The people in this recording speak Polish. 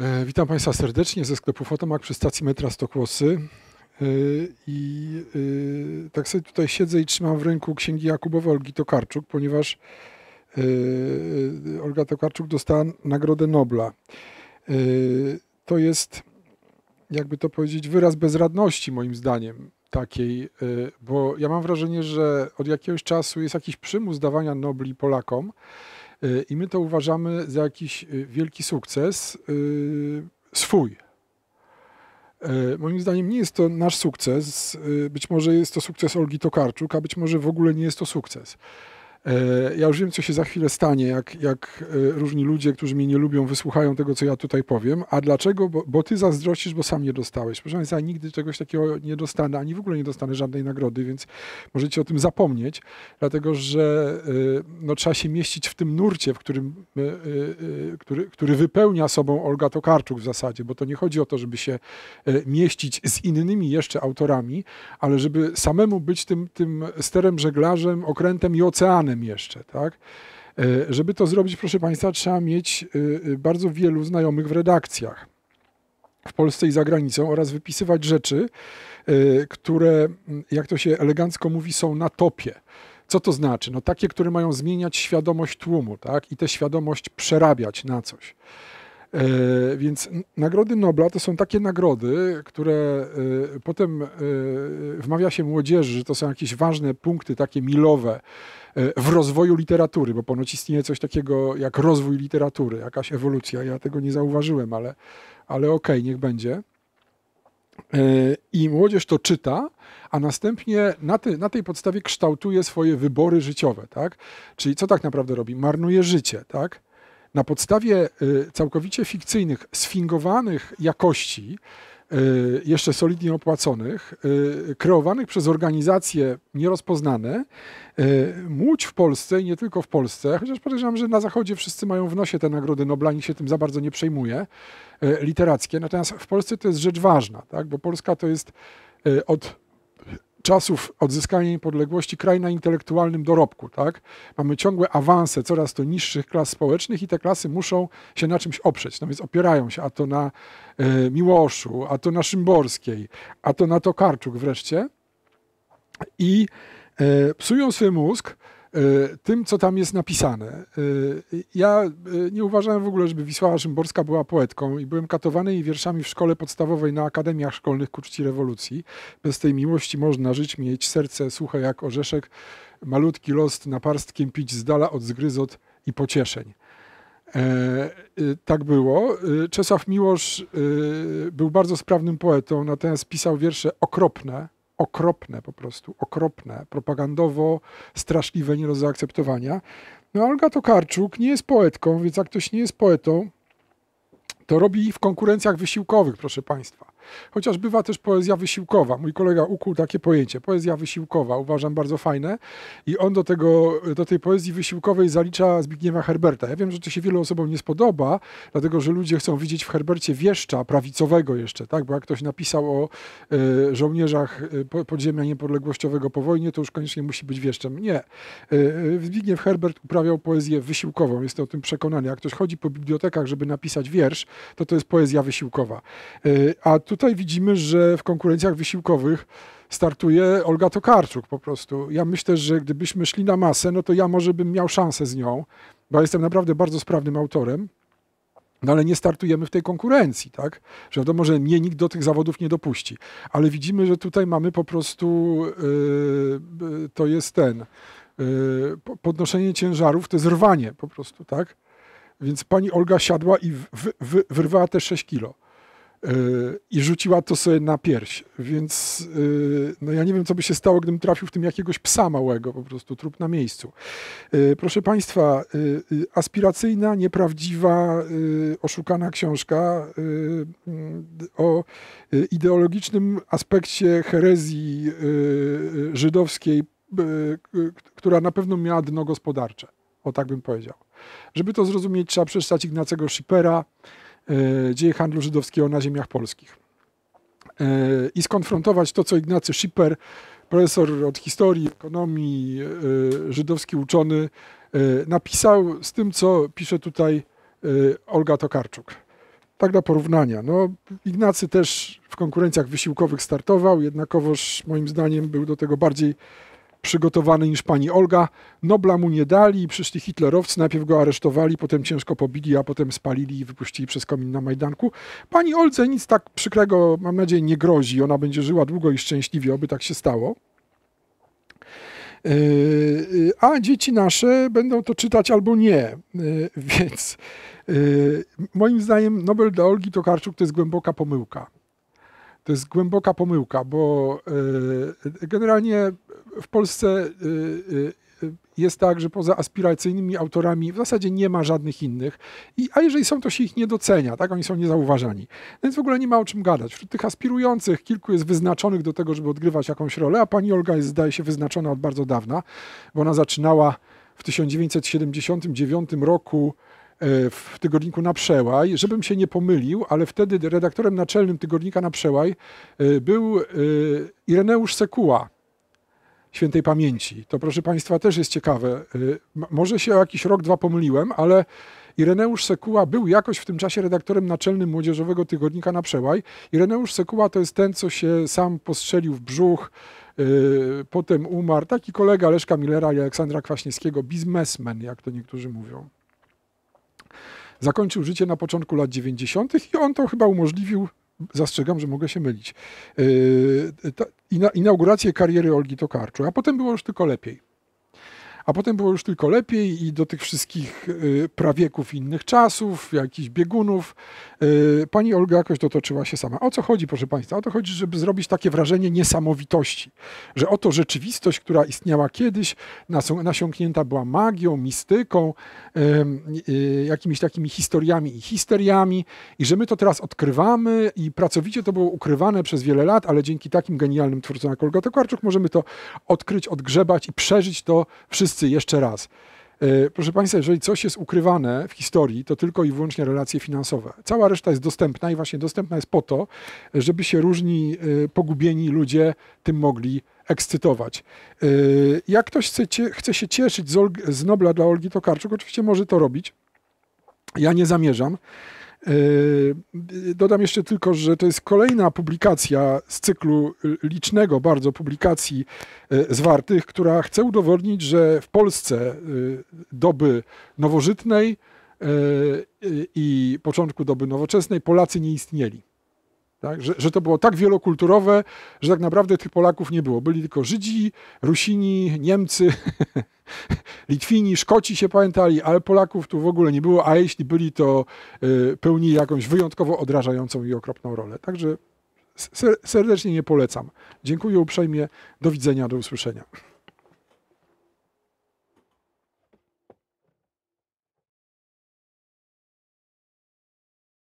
E, witam Państwa serdecznie ze sklepu Fotomak przy stacji metra Stokłosy. E, I e, tak sobie tutaj siedzę i trzymam w ręku księgi Jakubowe Olgi Tokarczuk, ponieważ Olga Tokarczuk dostała Nagrodę Nobla. To jest, jakby to powiedzieć, wyraz bezradności moim zdaniem takiej, bo ja mam wrażenie, że od jakiegoś czasu jest jakiś przymus dawania Nobli Polakom, E, I my to uważamy za jakiś e, wielki sukces e, swój. Moim zdaniem nie jest to nasz sukces. Być może jest to sukces Olgi Tokarczuk, a być może w ogóle nie jest to sukces. E, ja już wiem, co się za chwilę stanie, jak, jak e, różni ludzie, którzy mnie nie lubią, wysłuchają tego, co ja tutaj powiem. A dlaczego? Bo, bo ty zazdrościsz, bo sam nie dostałeś. Proszę Państwa, nigdy czegoś takiego nie dostanę, ani w ogóle nie dostanę żadnej nagrody, więc możecie o tym zapomnieć, dlatego że e, no, trzeba się mieścić w tym nurcie, w którym, który, który wypełnia sobą Olga Tokarczuk w zasadzie, bo to nie chodzi o to, żeby się mieścić z innymi jeszcze autorami, ale żeby samemu być tym, tym sterem, żeglarzem, okrętem i oceanem innym jeszcze, tak? E, żeby to zrobić, proszę Państwa, trzeba mieć e, e, bardzo wielu znajomych w redakcjach w Polsce i za granicą oraz wypisywać rzeczy, które, jak to się elegancko mówi, są na topie. Co to znaczy? No takie, które mają zmieniać świadomość tłumu, tak? I tę świadomość przerabiać na coś. E, więc nagrody Nobla to są takie nagrody, które e, potem e, wmawia się młodzieży, że to są jakieś ważne punkty, takie milowe w rozwoju literatury, bo ponoć istnieje coś takiego jak rozwój literatury, jakaś ewolucja. Ja tego nie zauważyłem, ale, ale okej, okay, niech będzie. I młodzież to czyta, a następnie na, te, na, tej podstawie kształtuje swoje wybory życiowe, tak? Czyli co tak naprawdę robi? Marnuje życie, tak? na podstawie y, całkowicie fikcyjnych, sfingowanych jakości, y, jeszcze solidnie opłaconych, y, kreowanych przez organizacje nierozpoznane, młódź w Polsce i nie tylko w Polsce, chociaż podejrzewam, że na Zachodzie wszyscy mają w nosie te nagrody Nobla, nikt się tym za bardzo nie przejmuje, literackie. Natomiast w Polsce to jest rzecz ważna, tak? bo Polska to jest od czasów odzyskania niepodległości kraj na intelektualnym dorobku. Tak? Mamy ciągłe awanse coraz to niższych klas społecznych i te klasy muszą się na czymś oprzeć. No więc opierają się a to na y, Miłoszu, a to na Szymborskiej, a to na Tokarczuk wreszcie i y, psują swój mózg E, tym, co tam jest napisane. E, ja e, nie uważałem w ogóle, żeby Wisława Szymborska była poetką i byłem katowany jej wierszami w szkole podstawowej na akademiach szkolnych ku czci rewolucji. Bez tej miłości można żyć, mieć serce suche jak orzeszek, malutki los, naparstkiem pić z dala od zgryzot i pocieszeń. tak było. Czesław Miłosz był bardzo sprawnym poetą, natomiast pisał wiersze okropne, okropne po prostu, okropne, propagandowo straszliwe, nie do zaakceptowania. No Olga Tokarczuk nie jest poetką, więc jak ktoś nie jest poetą, to robi w konkurencjach wysiłkowych, proszę Państwa. Chociaż bywa też poezja wysiłkowa. Mój kolega ukuł takie pojęcie, poezja wysiłkowa, uważam bardzo fajne i on do, tego, do tej poezji wysiłkowej zalicza Zbigniewa Herberta. Ja wiem, że to się wielu osobom nie spodoba, dlatego, że ludzie chcą widzieć w Herbercie wieszcza prawicowego jeszcze, tak? Bo jak ktoś napisał o y, żołnierzach y, podziemia niepodległościowego po wojnie, to już koniecznie musi być wieszczem. Nie. Y, Zbigniew Herbert uprawiał poezję wysiłkową. Jestem o tym przekonany. Jak ktoś chodzi po bibliotekach, żeby napisać wiersz, to to jest poezja wysiłkowa. Y, a tu tutaj widzimy, że w konkurencjach wysiłkowych startuje Olga Tokarczuk po prostu. Ja myślę, że gdybyśmy szli na masę, no to ja może bym miał szansę z nią, bo jestem naprawdę bardzo sprawnym autorem. No ale nie startujemy w tej konkurencji, tak? Że wiadomo, że mnie nikt do tych zawodów nie dopuści. Ale widzimy, że tutaj mamy po prostu, yy, yy to jest ten, yy, podnoszenie ciężarów, to jest rwanie po prostu, tak? Więc pani Olga siadła i w, w, wyrwała te 6 kilo i rzuciła to sobie na pierś. Więc y, no ja nie wiem, co by się stało, gdybym trafił w tym jakiegoś psa małego, po prostu trup na miejscu. Y, proszę Państwa, y, aspiracyjna, nieprawdziwa, oszukana książka o ideologicznym aspekcie herezji żydowskiej, która na pewno miała dno gospodarcze. O tak bym powiedział. Żeby to zrozumieć, trzeba przeczytać Ignacego Schippera, E, dzieje handlu żydowskiego na ziemiach polskich. E, I skonfrontować to, co Ignacy Schipper, profesor od historii, ekonomii, e, żydowski uczony, napisał z tym, co pisze tutaj Olga Tokarczuk. Tak dla porównania. No, Ignacy też w konkurencjach wysiłkowych startował, jednakowoż moim zdaniem był do tego bardziej przygotowany niż pani Olga. Nobla mu nie dali i przyszli hitlerowcy. Najpierw go aresztowali, potem ciężko pobili, a potem spalili i wypuścili przez komin na Majdanku. Pani Olce nic tak przykrego, mam nadzieję, nie grozi. Ona będzie żyła długo i szczęśliwie, oby tak się stało. E, e, a dzieci nasze będą to czytać albo nie. E, więc moim zdaniem Nobel dla Olgi Tokarczuk to jest głęboka pomyłka. To jest głęboka pomyłka, bo generalnie w Polsce y, y, y, jest tak, że poza aspiracyjnymi autorami w zasadzie nie ma żadnych innych, I, a jeżeli są, to się ich nie docenia, tak? Oni są niezauważani. Więc w ogóle nie ma o czym gadać. Wśród tych aspirujących kilku jest wyznaczonych do tego, żeby odgrywać jakąś rolę, a pani Olga jest, zdaje się, wyznaczona od bardzo dawna, bo ona zaczynała w 1979 roku e, w tygodniku Na Przełaj. Żebym się nie pomylił, ale wtedy redaktorem naczelnym tygodnika Na Przełaj e, był e, Ireneusz Sekuła, świętej pamięci. To proszę Państwa też jest ciekawe. Y, może się o jakiś rok, dwa pomyliłem, ale Ireneusz Sekuła był jakoś w tym czasie redaktorem naczelnym Młodzieżowego Tygodnika na Przełaj. Ireneusz Sekuła to jest ten, co się sam postrzelił w brzuch, y, potem umarł. Taki kolega Leszka Millera i Aleksandra Kwaśniewskiego, biznesmen, jak to niektórzy mówią. Zakończył życie na początku lat 90. i on to chyba umożliwił zastrzegam, że mogę się mylić, yy, inaugurację kariery Olgi Tokarczu, a potem było już tylko lepiej a potem było już tylko lepiej i do tych wszystkich y, prawieków innych czasów, jakichś biegunów, y, pani Olga jakoś dotoczyła się sama. O co chodzi, proszę Państwa? O to chodzi, żeby zrobić takie wrażenie niesamowitości, że oto rzeczywistość, która istniała kiedyś, nasiąknięta była magią, mistyką, y, jakimiś takimi historiami i histeriami i że my to teraz odkrywamy i pracowicie to było ukrywane przez wiele lat, ale dzięki takim genialnym twórcom jak Olga Tokarczuk możemy to odkryć, odgrzebać i przeżyć to wszystko wszyscy jeszcze raz. E, proszę Państwa, jeżeli coś jest ukrywane w historii, to tylko i wyłącznie relacje finansowe. Cała reszta jest dostępna i właśnie dostępna jest po to, żeby się różni e, pogubieni ludzie tym mogli ekscytować. E, jak ktoś chce, się cieszyć z, Nobla dla Olgi Tokarczuk, oczywiście może to robić. Ja nie zamierzam. Yy, dodam jeszcze tylko, że to jest kolejna publikacja z cyklu licznego bardzo publikacji yy, zwartych, która chce udowodnić, że w Polsce yy, doby nowożytnej i początku doby nowoczesnej Polacy nie istnieli. Tak? Że, że, to było tak wielokulturowe, że tak naprawdę tych Polaków nie było. Byli tylko Żydzi, Rusini, Niemcy, Litwini, Szkoci się pamiętali, ale Polaków tu w ogóle nie było, a jeśli byli, to y, jakąś wyjątkowo odrażającą i okropną rolę. Także serdecznie nie polecam. Dziękuję uprzejmie. Do widzenia, do usłyszenia.